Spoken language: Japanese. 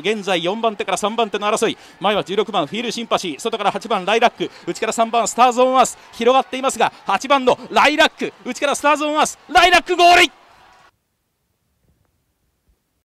現在4番手から3番手の争い前は16番フィールシンパシー外から8番ライラック内から3番スターズオンアース広がっていますが8番のライラック内からスターズオンアースライラックゴール